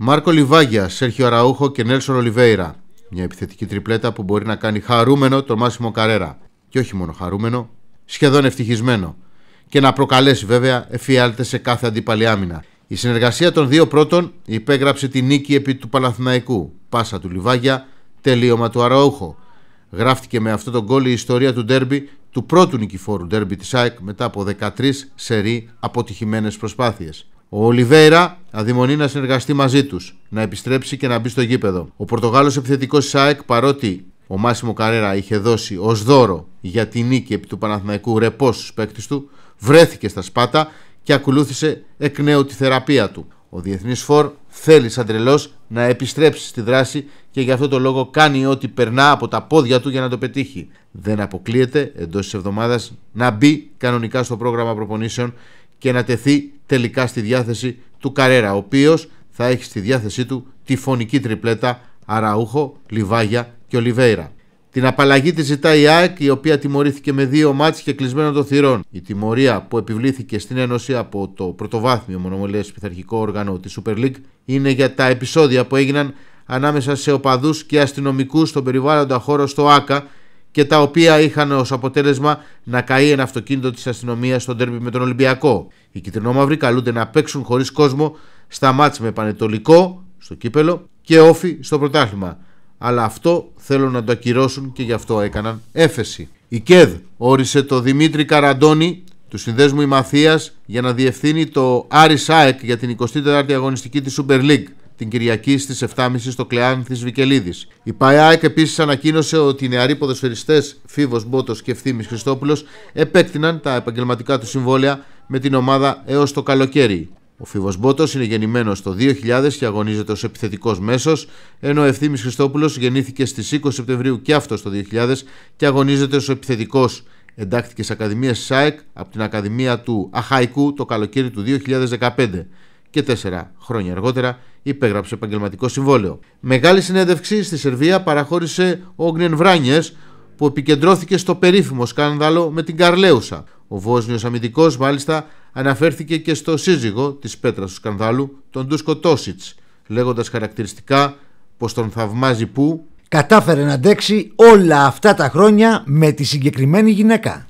Μάρκο Λιβάγια, Σέρχιο Αραούχο και Νέλσον Ολιβέηρα. Μια επιθετική τριπλέτα που μπορεί να κάνει χαρούμενο τον Μάσιμο Καρέρα. Και όχι μόνο χαρούμενο, σχεδόν ευτυχισμένο. Και να προκαλέσει βέβαια εφιάλτες σε κάθε αντίπαλη άμυνα. Η συνεργασία των δύο πρώτων υπέγραψε τη νίκη επί του Παλαθηναϊκού. Πάσα του Λιβάγια, τελείωμα του Αραούχο. Γράφτηκε με αυτό τον γκολ η ιστορία του ντέρμπι, του πρώτου νικηφόρου ντέρμπι της ΑΕΚ μετά από 13 σερή αποτυχημένες προσπάθειες. Ο Ολιβέηρα αδειμονεί να συνεργαστεί μαζί τους, να επιστρέψει και να μπει στο γήπεδο. Ο Πορτογάλος επιθετικός Σάεκ, παρότι ο Μάσιμο Καρέρα είχε δώσει ως δώρο για την νίκη επί του Παναθηναϊκού ρεπός στους παίκτες του, βρέθηκε στα σπάτα και ακολούθησε εκ νέου τη θεραπεία του. Ο διεθνής Φορ θέλει σαν τρελός να επιστρέψει στη δράση και γι' αυτό το λόγο κάνει ό,τι περνά από τα πόδια του για να το πετύχει. Δεν αποκλείεται εντός της εβδομάδας να μπει κανονικά στο πρόγραμμα προπονήσεων και να τεθεί τελικά στη διάθεση του Καρέρα, ο οποίος θα έχει στη διάθεσή του τη φωνική τριπλέτα Αραούχο, Λιβάγια και Ολιβέηρα. Την απαλλαγή τη ζητάει η ΑΕΚ, η οποία τιμωρήθηκε με δύο μάτς και κλεισμένο των θυρών. Η τιμωρία που επιβλήθηκε στην Ένωση από το πρωτοβάθμιο μονομελές πειθαρχικό όργανο της Super League είναι για τα επεισόδια που έγιναν ανάμεσα σε οπαδούς και αστυνομικούς στον περιβάλλοντα χώρο στο ΑΚΑ και τα οποία είχαν ως αποτέλεσμα να καεί ένα αυτοκίνητο της αστυνομίας στον τέρμι με τον Ολυμπιακό. Οι κυτρινόμαυροι καλούνται να παίξουν χωρίς κόσμο στα μάτς με Πανετολικό στο κύπελο και όφι στο πρωτάθλημα. Αλλά αυτό θέλουν να το ακυρώσουν και γι' αυτό έκαναν έφεση. Η ΚΕΔ όρισε το Δημήτρη Καραντώνη του συνδέσμου Ημαθίας για να διευθύνει το Άρης ΑΕΚ για την 24η αγωνιστική της Super League την Κυριακή στις 7.30 στο κλεάν της Βικελίδης. Η ΠΑΕΑΕΚ επίσης ανακοίνωσε ότι οι νεαροί ποδοσφαιριστές Φίβος Μπότος και Ευθύνη Χριστόπουλος επέκτηναν τα επαγγελματικά του συμβόλαια με την ομάδα έως το καλοκαίρι. Ο Φίβος Μπότος είναι γεννημένος το 2000 και αγωνίζεται ως επιθετικός μέσος, ενώ ο Ευθύνη Χριστόπουλος γεννήθηκε στις 20 Σεπτεμβρίου και αυτός το 2000 και αγωνίζεται ως επιθετικός. Εντάχθηκε σε Ακαδημία ΣΑΕΚ από την Ακαδημία του Αχαϊκού το καλοκαίρι του 2015 και τέσσερα χρόνια αργότερα υπέγραψε επαγγελματικό συμβόλαιο. Μεγάλη συνέντευξη στη Σερβία παραχώρησε ο Γκνεν Βράνιες, που επικεντρώθηκε στο περίφημο σκάνδαλο με την Καρλέουσα. Ο Βόσνιος αμυντικός μάλιστα αναφέρθηκε και στο σύζυγο της πέτρας του σκανδάλου, τον Τούσκο Τόσιτς, λέγοντας χαρακτηριστικά πως τον θαυμάζει που κατάφερε να αντέξει όλα αυτά τα χρόνια με τη συγκεκριμένη γυναίκα.